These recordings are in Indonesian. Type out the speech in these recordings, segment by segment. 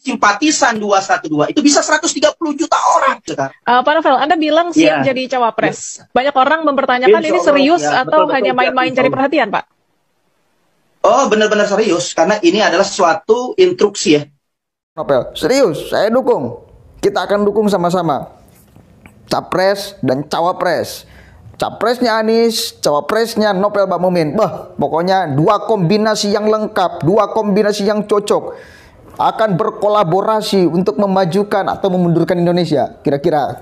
simpatisan 212 itu bisa 130 juta orang. Kan? Uh, Pak Novel, Anda bilang siap iya. yeah. jadi cawapres. Yeah. Banyak orang mempertanyakan iya, Insya ini serius ya, atau betul, hanya iya, main-main cari perhatian, Pak? Oh, benar-benar serius karena ini adalah suatu instruksi ya. Novel, serius, saya dukung. Kita akan dukung sama-sama. Capres dan cawapres. Capresnya Anies, cawapresnya Novel Bamumin. Bah, pokoknya dua kombinasi yang lengkap, dua kombinasi yang cocok akan berkolaborasi untuk memajukan atau memundurkan Indonesia? Kira-kira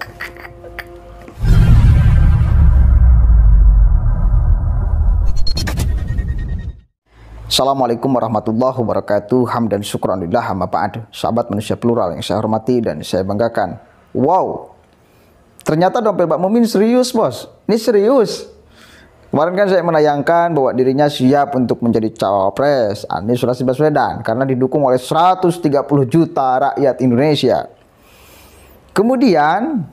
Assalamualaikum warahmatullahi wabarakatuh Hamdan syukur hamba ba'd Sahabat manusia plural yang saya hormati dan saya banggakan Wow Ternyata dompet Pak Mumin serius bos Ini serius Kemarin kan saya menayangkan bahwa dirinya siap untuk menjadi cawapres Anies Baswedan karena didukung oleh 130 juta rakyat Indonesia. Kemudian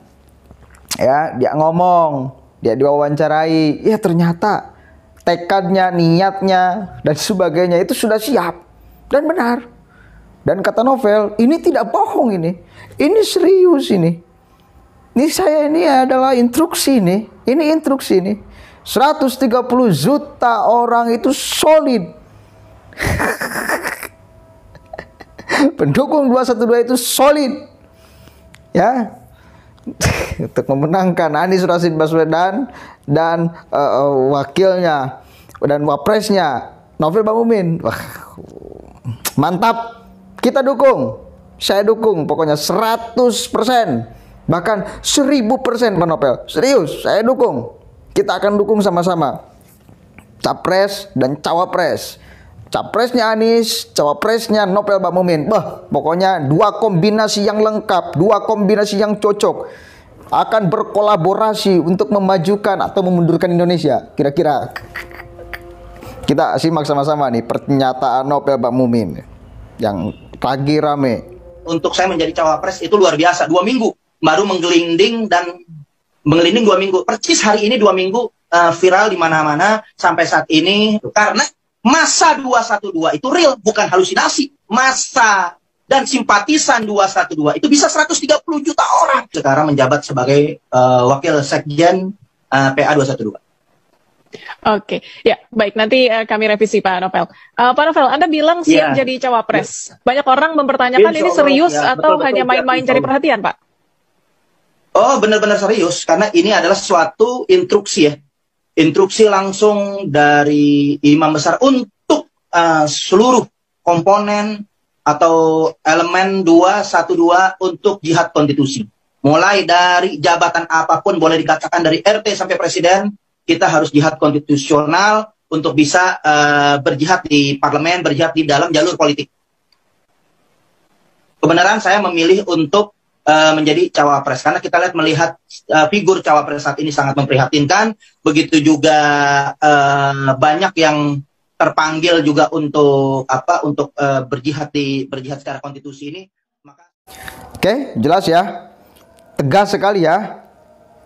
ya dia ngomong, dia diwawancarai, ya ternyata tekadnya, niatnya dan sebagainya itu sudah siap dan benar. Dan kata novel, ini tidak bohong ini. Ini serius ini. Ini saya ini adalah instruksi ini. Ini instruksi ini 130 juta orang itu solid. Pendukung 212 itu solid. Ya. Untuk memenangkan Anies Rasid Baswedan dan uh, uh, wakilnya dan wapresnya Novel Bangumin. Wah, mantap. Kita dukung. Saya dukung pokoknya 100%. Bahkan 1000% Pak Novel. Serius, saya dukung. Kita akan dukung sama-sama. Capres dan cawapres. Capresnya Anies, cawapresnya Nobel Bamumin. Bah, pokoknya dua kombinasi yang lengkap, dua kombinasi yang cocok akan berkolaborasi untuk memajukan atau memundurkan Indonesia. Kira-kira kita simak sama-sama nih pernyataan Nobel Bamumin yang lagi rame. Untuk saya menjadi cawapres itu luar biasa. Dua minggu baru menggelinding dan mengeliling dua minggu. persis hari ini dua minggu uh, viral di mana-mana sampai saat ini karena masa 212 itu real, bukan halusinasi. Masa dan simpatisan 212 itu bisa 130 juta orang. Sekarang menjabat sebagai uh, wakil sekjen uh, PA 212. Oke, okay. ya baik nanti uh, kami revisi Pak Novel. Uh, Pak Novel, Anda bilang siap yeah. jadi cawapres. Yeah. Banyak orang mempertanyakan Insya ini serius yeah. atau betul, betul, hanya main-main cari perhatian, Pak? Oh, benar-benar serius karena ini adalah suatu instruksi ya. Instruksi langsung dari imam besar untuk uh, seluruh komponen atau elemen 212 untuk jihad konstitusi. Mulai dari jabatan apapun boleh dikatakan dari RT sampai presiden, kita harus jihad konstitusional untuk bisa uh, berjihad di parlemen, berjihad di dalam jalur politik. Kebenaran saya memilih untuk Eh, menjadi cawapres karena kita lihat melihat uh, figur cawapres saat ini sangat memprihatinkan begitu juga uh, banyak yang terpanggil juga untuk apa untuk uh, berjihad di berjihad secara konstitusi ini maka oke jelas ya tegas sekali ya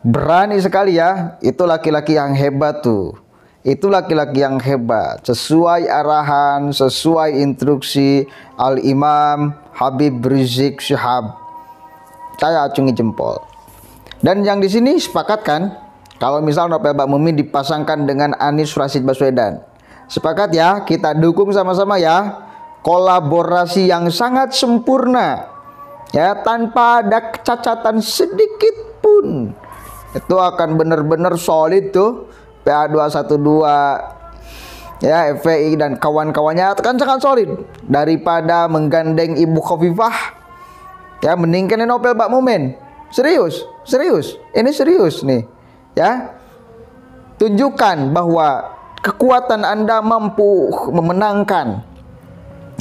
berani sekali ya itu laki-laki yang hebat tuh itu laki-laki yang hebat sesuai arahan sesuai instruksi Al Imam Habib Rizik Syihab saya acungi jempol. Dan yang di sini sepakat kan? Kalau misal novel Mbak dipasangkan dengan Anies Rashid Baswedan. Sepakat ya, kita dukung sama-sama ya. Kolaborasi yang sangat sempurna. Ya, tanpa ada cacatan sedikit pun. Itu akan benar-benar solid tuh PA212 ya FPI dan kawan-kawannya akan sangat solid daripada menggandeng Ibu Kofifah. Ya, meningkatnya Nobel Pak Mumin. Serius, serius. Ini serius nih. Ya. Tunjukkan bahwa kekuatan Anda mampu memenangkan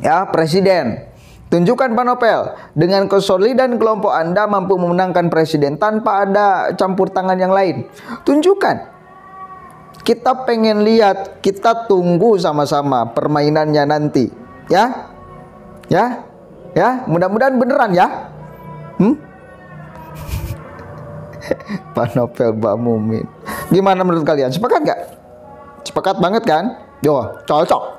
ya presiden. Tunjukkan Pak Nopel, dengan kesolidan kelompok Anda mampu memenangkan presiden tanpa ada campur tangan yang lain. Tunjukkan. Kita pengen lihat, kita tunggu sama-sama permainannya nanti, ya. Ya. Ya, mudah-mudahan beneran ya. Hmm? Pak Novel Mbak Mumin. Gimana menurut kalian? Sepakat nggak? Sepakat banget kan? Yo, cocok.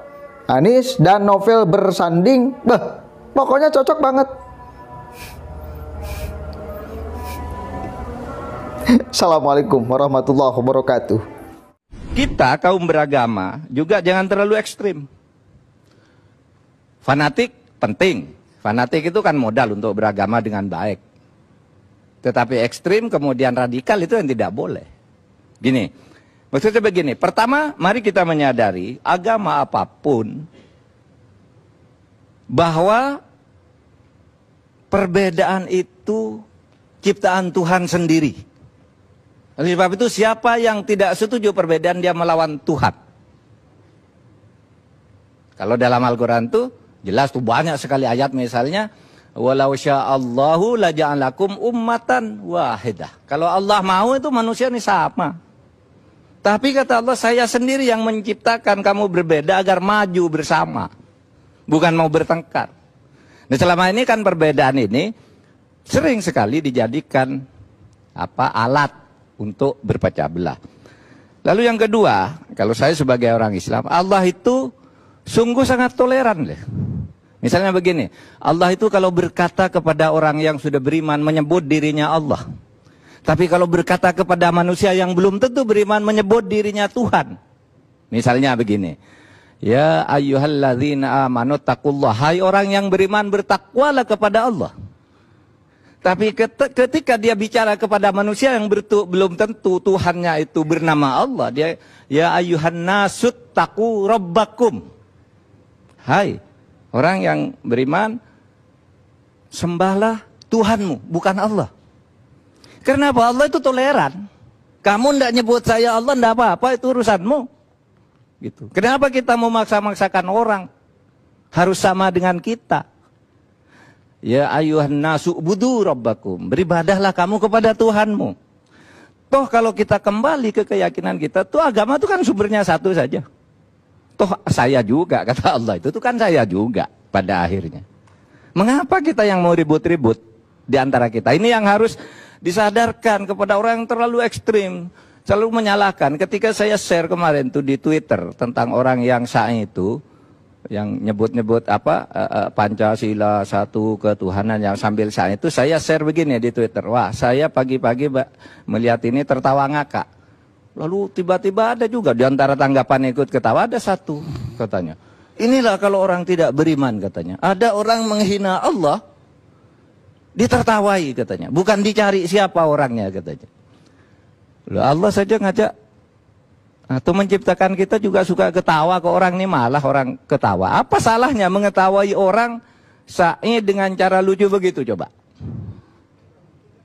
Anies dan Novel bersanding. Bah, pokoknya cocok banget. Assalamualaikum warahmatullahi wabarakatuh. Kita kaum beragama juga jangan terlalu ekstrim. Fanatik penting, Fanatik itu kan modal untuk beragama dengan baik. Tetapi ekstrim kemudian radikal itu yang tidak boleh. Gini, maksudnya begini. Pertama, mari kita menyadari agama apapun bahwa perbedaan itu ciptaan Tuhan sendiri. Oleh sebab itu siapa yang tidak setuju perbedaan dia melawan Tuhan. Kalau dalam Al-Quran itu Jelas tuh banyak sekali ayat misalnya walau sya'allahu laja'alakum ummatan wahidah. Kalau Allah mau itu manusia ini sama. Tapi kata Allah saya sendiri yang menciptakan kamu berbeda agar maju bersama. Bukan mau bertengkar. Nah selama ini kan perbedaan ini sering sekali dijadikan apa alat untuk berpecah belah. Lalu yang kedua, kalau saya sebagai orang Islam, Allah itu sungguh sangat toleran deh. Misalnya begini, Allah itu kalau berkata kepada orang yang sudah beriman menyebut dirinya Allah. Tapi kalau berkata kepada manusia yang belum tentu beriman menyebut dirinya Tuhan. Misalnya begini. Ya ayyuhalladzina amanu taqullah. Hai orang yang beriman bertakwalah kepada Allah. Tapi ketika dia bicara kepada manusia yang bertu, belum tentu Tuhannya itu bernama Allah. Dia ya ayuhan nasut taku robbakum. Hai Orang yang beriman, sembahlah Tuhanmu, bukan Allah. Karena apa? Allah itu toleran. Kamu tidak nyebut saya Allah, tidak apa-apa, itu urusanmu. Gitu. Kenapa kita memaksa-maksakan orang? Harus sama dengan kita. Ya ayuhan nasu budu rabbakum. Beribadahlah kamu kepada Tuhanmu. Toh kalau kita kembali ke keyakinan kita, tuh agama itu kan sumbernya satu saja. Toh saya juga, kata Allah. Itu, tuh kan saya juga pada akhirnya. Mengapa kita yang mau ribut-ribut di antara kita? Ini yang harus disadarkan kepada orang yang terlalu ekstrim. Selalu menyalahkan. Ketika saya share kemarin tuh di Twitter tentang orang yang sa'i itu, yang nyebut-nyebut apa eh, eh, Pancasila satu ketuhanan yang sambil saya itu saya share begini di Twitter. Wah, saya pagi-pagi melihat ini tertawa ngakak. Lalu tiba-tiba ada juga di antara tanggapan ikut ketawa ada satu katanya. Inilah kalau orang tidak beriman katanya. Ada orang menghina Allah ditertawai katanya. Bukan dicari siapa orangnya katanya. Loh, Allah saja ngajak atau nah, menciptakan kita juga suka ketawa ke orang ini malah orang ketawa. Apa salahnya mengetahui orang sa'i dengan cara lucu begitu coba?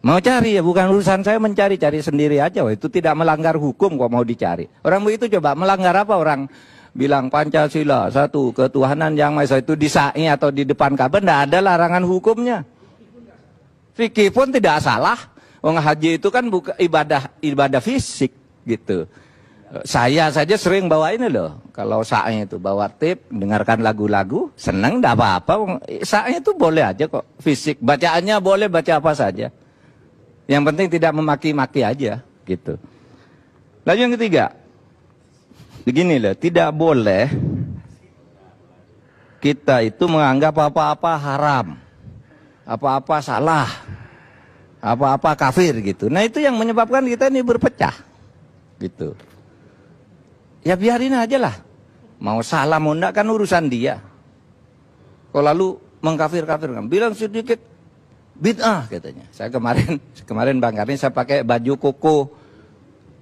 Mau cari ya, bukan urusan saya mencari, cari sendiri aja. Wah, itu tidak melanggar hukum kok mau dicari. Orang begitu coba melanggar apa orang bilang Pancasila satu ketuhanan yang maha itu di atau di depan kabar tidak ada larangan hukumnya. Fikih pun tidak salah. Wong haji itu kan buka ibadah ibadah fisik gitu. Saya saja sering bawa ini loh. Kalau saatnya itu bawa tip, dengarkan lagu-lagu, seneng tidak apa-apa. Sa'i itu boleh aja kok fisik. Bacaannya boleh baca apa saja. Yang penting tidak memaki-maki aja gitu. Lalu yang ketiga, begini loh, tidak boleh kita itu menganggap apa-apa haram, apa-apa salah, apa-apa kafir gitu. Nah itu yang menyebabkan kita ini berpecah gitu. Ya biarin aja lah. Mau salah mau enggak kan urusan dia. Kalau lalu mengkafir-kafirkan, bilang sedikit bid'ah katanya. Saya kemarin kemarin Bang Karni saya pakai baju kuku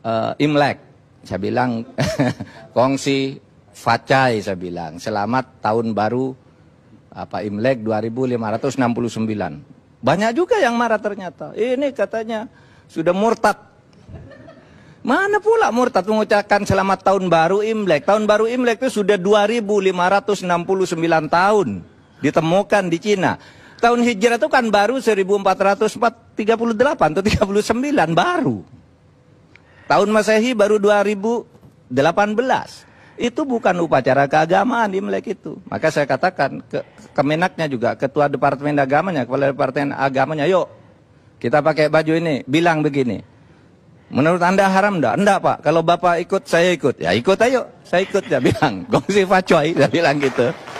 uh, Imlek. Saya bilang kongsi facai saya bilang selamat tahun baru apa Imlek 2569. Banyak juga yang marah ternyata. Ini katanya sudah murtad. Mana pula murtad mengucapkan selamat tahun baru Imlek. Tahun baru Imlek itu sudah 2569 tahun ditemukan di Cina. Tahun hijrah itu kan baru 1438 atau 39 baru. Tahun Masehi baru 2018. Itu bukan upacara keagamaan di Imlek itu. Maka saya katakan ke Kemenaknya juga, ketua Departemen Agamanya, kepala Departemen Agamanya, yuk kita pakai baju ini, bilang begini. Menurut Anda haram enggak? Enggak, Pak. Kalau Bapak ikut, saya ikut. Ya ikut ayo. Saya ikut, ya bilang. Gongsi facoy, saya bilang gitu.